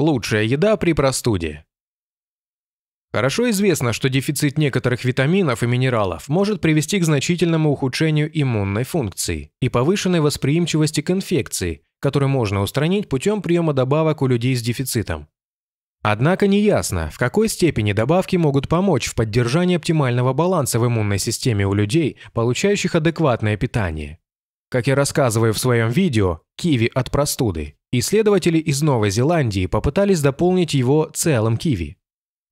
Лучшая еда при простуде. Хорошо известно, что дефицит некоторых витаминов и минералов может привести к значительному ухудшению иммунной функции и повышенной восприимчивости к инфекции, которую можно устранить путем приема добавок у людей с дефицитом. Однако неясно, в какой степени добавки могут помочь в поддержании оптимального баланса в иммунной системе у людей, получающих адекватное питание. Как я рассказываю в своем видео «Киви от простуды», Исследователи из Новой Зеландии попытались дополнить его целым киви.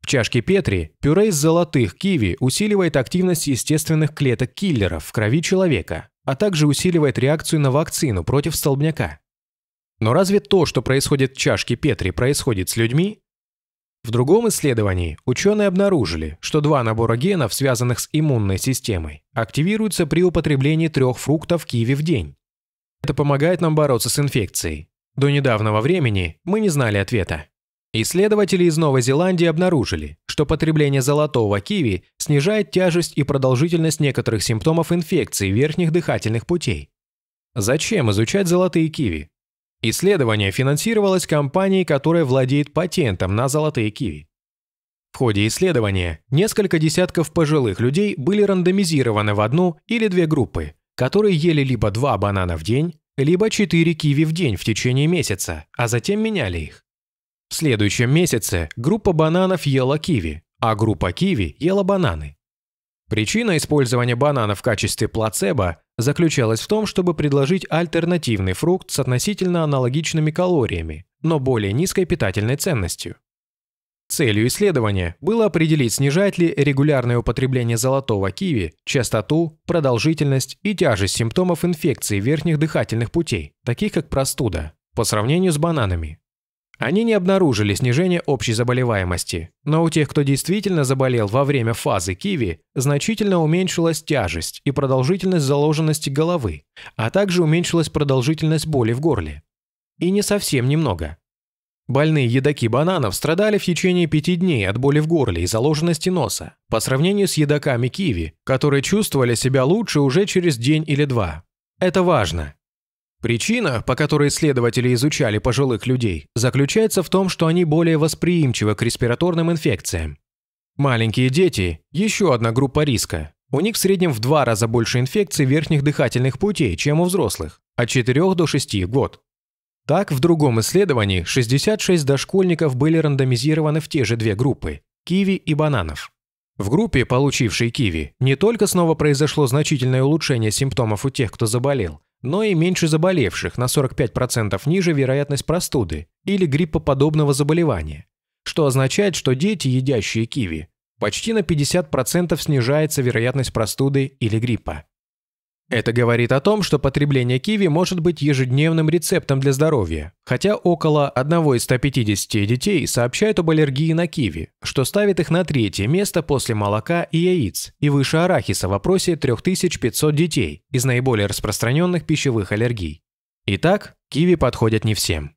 В чашке Петри пюре из золотых киви усиливает активность естественных клеток-киллеров в крови человека, а также усиливает реакцию на вакцину против столбняка. Но разве то, что происходит в чашке Петри, происходит с людьми? В другом исследовании ученые обнаружили, что два набора генов, связанных с иммунной системой, активируются при употреблении трех фруктов киви в день. Это помогает нам бороться с инфекцией. До недавнего времени мы не знали ответа. Исследователи из Новой Зеландии обнаружили, что потребление золотого киви снижает тяжесть и продолжительность некоторых симптомов инфекции верхних дыхательных путей. Зачем изучать золотые киви? Исследование финансировалось компанией, которая владеет патентом на золотые киви. В ходе исследования несколько десятков пожилых людей были рандомизированы в одну или две группы, которые ели либо два банана в день, либо 4 киви в день в течение месяца, а затем меняли их. В следующем месяце группа бананов ела киви, а группа киви ела бананы. Причина использования банана в качестве плацебо заключалась в том, чтобы предложить альтернативный фрукт с относительно аналогичными калориями, но более низкой питательной ценностью. Целью исследования было определить, снижает ли регулярное употребление золотого киви частоту, продолжительность и тяжесть симптомов инфекции верхних дыхательных путей, таких как простуда, по сравнению с бананами. Они не обнаружили снижения общей заболеваемости, но у тех, кто действительно заболел во время фазы киви, значительно уменьшилась тяжесть и продолжительность заложенности головы, а также уменьшилась продолжительность боли в горле. И не совсем немного, Больные едоки бананов страдали в течение пяти дней от боли в горле и заложенности носа, по сравнению с едоками киви, которые чувствовали себя лучше уже через день или два. Это важно. Причина, по которой исследователи изучали пожилых людей, заключается в том, что они более восприимчивы к респираторным инфекциям. Маленькие дети – еще одна группа риска. У них в среднем в два раза больше инфекций верхних дыхательных путей, чем у взрослых – от 4 до 6 год. Так, в другом исследовании 66 дошкольников были рандомизированы в те же две группы – киви и бананов. В группе, получившей киви, не только снова произошло значительное улучшение симптомов у тех, кто заболел, но и меньше заболевших, на 45% ниже вероятность простуды или гриппоподобного заболевания, что означает, что дети, едящие киви, почти на 50% снижается вероятность простуды или гриппа. Это говорит о том, что потребление киви может быть ежедневным рецептом для здоровья, хотя около 1 из 150 детей сообщают об аллергии на киви, что ставит их на третье место после молока и яиц и выше арахиса в опросе 3500 детей из наиболее распространенных пищевых аллергий. Итак, киви подходят не всем.